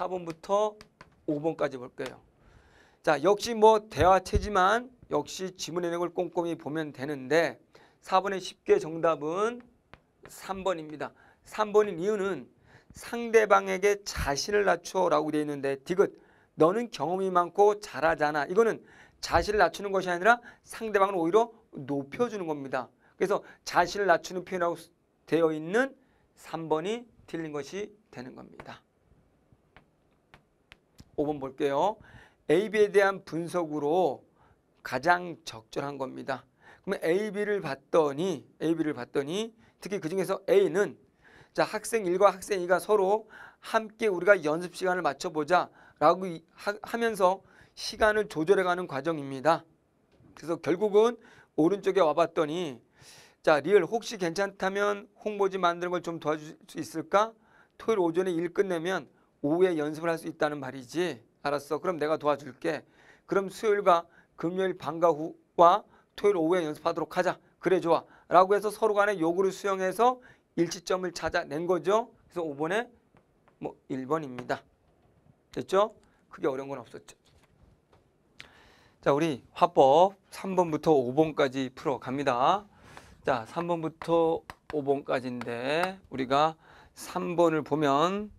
4번부터 5번까지 볼게요. 자, 역시 뭐 대화체지만 역시 지문의 내용을 꼼꼼히 보면 되는데 4번의 쉽게 정답은 3번입니다. 3번인 이유는 상대방에게 자신을 낮춰라고 되어 있는데 디귿 너는 경험이 많고 잘하잖아. 이거는 자신을 낮추는 것이 아니라 상대방을 오히려 높여주는 겁니다. 그래서 자신을 낮추는 표현이라고 되어 있는 3번이 틀린 것이 되는 겁니다. 5번 볼게요. AB에 대한 분석으로 가장 적절한 겁니다. 그러면 AB를 봤더니 AB를 봤더니 특히 그중에서 A는 자 학생 1과 학생 2가 서로 함께 우리가 연습 시간을 맞춰보자 라고 하, 면서 시간을 조절해가는 과정입니다. 그래서 결국은 오른쪽에 와봤더니 자 리얼 혹시 괜찮다면 홍보지 만드는 걸 좀 도와줄 수 있을까? 토요일 오전에 일 끝내면 오후에 연습을 할 수 있다는 말이지. 알았어. 그럼 내가 도와줄게. 그럼 수요일과 금요일 방과 후와 토요일 오후에 연습하도록 하자. 그래 좋아. 라고 해서 서로 간에 요구를 수용해서 일치점을 찾아낸 거죠. 그래서 5번에 뭐 1번입니다. 됐죠? 크게 어려운 건 없었죠. 자, 우리 화법 3번부터 5번까지 풀어 갑니다. 자, 3번부터 5번까지인데 우리가 3번을 보면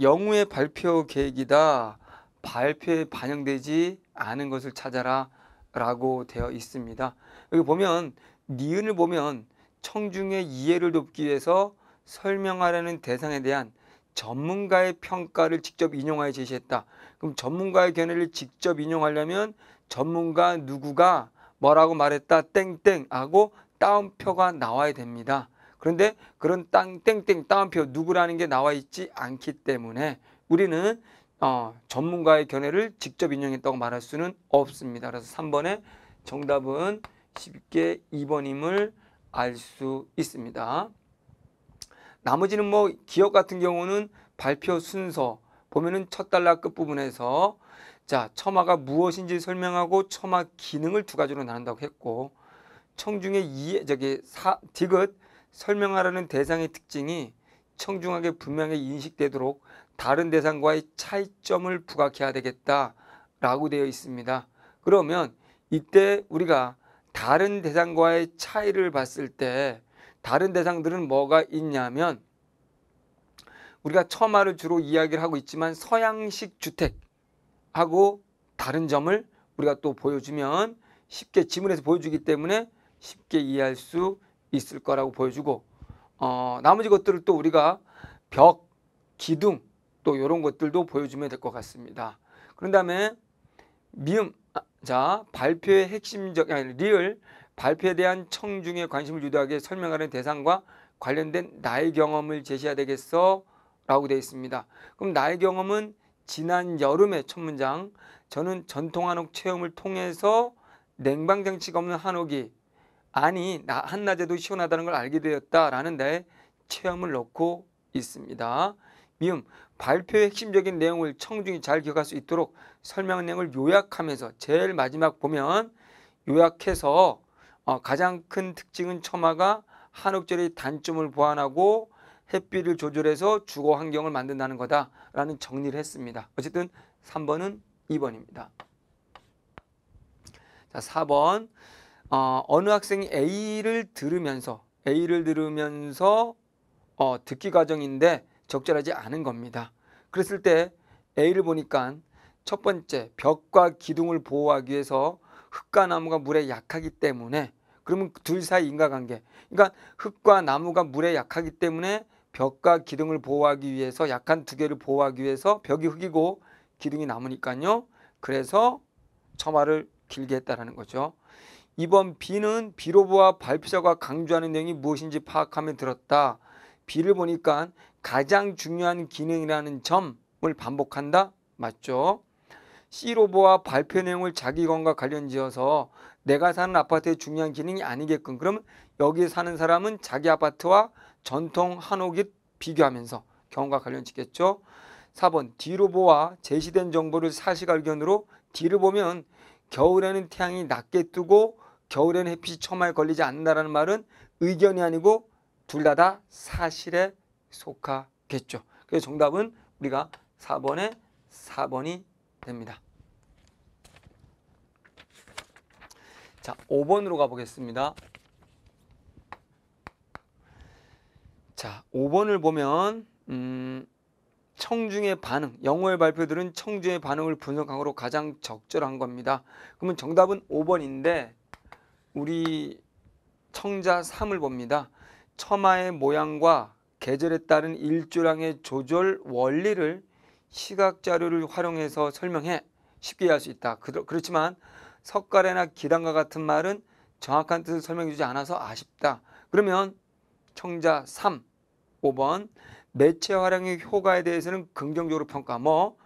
영우의 발표 계획이다. 발표에 반영되지 않은 것을 찾아라 라고 되어 있습니다. 여기 보면 니은을 보면 청중의 이해를 돕기 위해서 설명하라는 대상에 대한 전문가의 평가를 직접 인용하여 제시했다. 그럼 전문가의 견해를 직접 인용하려면 전문가 누구가 뭐라고 말했다 땡땡 하고 따옴표가 나와야 됩니다. 그런데 그런 땅 땡땡 따옴표 누구라는 게 나와 있지 않기 때문에 우리는 어, 전문가의 견해를 직접 인용했다고 말할 수는 없습니다. 그래서 3번의 정답은 쉽게 2번임을 알 수 있습니다. 나머지는 뭐 기업 같은 경우는 발표 순서 보면은 첫 단락 끝부분에서 자 처마가 무엇인지 설명하고 처마 기능을 두 가지로 나눈다고 했고 청중의 이 저기 사 디귿 설명하라는 대상의 특징이 청중하게 분명히 인식되도록 다른 대상과의 차이점을 부각해야 되겠다라고 되어 있습니다. 그러면 이때 우리가 다른 대상과의 차이를 봤을 때 다른 대상들은 뭐가 있냐면 우리가 처마를 주로 이야기를 하고 있지만 서양식 주택하고 다른 점을 우리가 또 보여주면 쉽게 지문에서 보여주기 때문에 쉽게 이해할 수 있을 거라고 보여주고 어, 나머지 것들을 또 우리가 벽, 기둥 또 이런 것들도 보여주면 될 것 같습니다. 그런 다음에 미음 아, 자 발표의 핵심적 아니 리을 발표에 대한 청중의 관심을 유도하게 설명하는 대상과 관련된 나의 경험을 제시해야 되겠어 라고 되어 있습니다. 그럼 나의 경험은 지난 여름의 첫 문장 저는 전통 한옥 체험을 통해서 냉방장치가 없는 한옥이 아니 나 한낮에도 시원하다는 걸 알게 되었다라는 데 체험을 넣고 있습니다. 미음 발표의 핵심적인 내용을 청중이 잘 기억할 수 있도록 설명 내용을 요약하면서 제일 마지막 보면 요약해서 어, 가장 큰 특징은 처마가 한옥절의 단점을 보완하고 햇빛을 조절해서 주거 환경을 만든다는 거다라는 정리를 했습니다. 어쨌든 3번은 2번입니다. 자, 4번. 어, 어느 학생이 A를 들으면서 A를 들으면서 어, 듣기 과정인데 적절하지 않은 겁니다. 그랬을 때 A를 보니까 첫 번째 벽과 기둥을 보호하기 위해서 흙과 나무가 물에 약하기 때문에 그러면 둘 사이 인과관계 그러니까 흙과 나무가 물에 약하기 때문에 벽과 기둥을 보호하기 위해서 약한 두 개를 보호하기 위해서 벽이 흙이고 기둥이 나무니까요. 그래서 처마를 길게 했다라는 거죠. 이번비는 비로보와 발표자가 강조하는 내용이 무엇인지 파악하며 들었다. 비를 보니까 가장 중요한 기능이라는 점을 반복한다. 맞죠? C로보와 발표 내용을 자기 건과 관련지어서 내가 사는 아파트의 중요한 기능이 아니게끔 그러면 여기 사는 사람은 자기 아파트와 전통 한옥이 비교하면서 경과 관련 짓겠죠. 4번 D로보와 제시된 정보를 사실발견으로 D를 보면 겨울에는 태양이 낮게 뜨고 겨울에는 햇빛이 처마에 걸리지 않는다라는 말은 의견이 아니고 둘 다다 다 사실에 속하겠죠. 그래서 정답은 우리가 4번에 4번이 됩니다. 자, 5번으로 가보겠습니다. 자, 5번을 보면 음, 청중의 반응, 영어의 발표들은 청중의 반응을 분석하고 가장 적절한 겁니다. 그러면 정답은 5번인데 우리 청자 3을 봅니다. 처마의 모양과 계절에 따른 일조량의 조절 원리를 시각자료를 활용해서 설명해 쉽게 이해할 수 있다. 그렇지만 석가래나 기단과 같은 말은 정확한 뜻을 설명해주지 않아서 아쉽다. 그러면 청자 3, 5번 매체 활용의 효과에 대해서는 긍정적으로 평가. 뭐?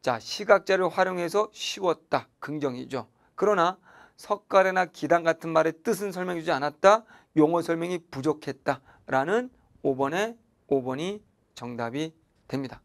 자, 시각자를 활용해서 쉬웠다. 긍정이죠. 그러나 석가래나 기단 같은 말의 뜻은 설명해주지 않았다. 용어 설명이 부족했다라는 5번의 5번이 정답이 됩니다.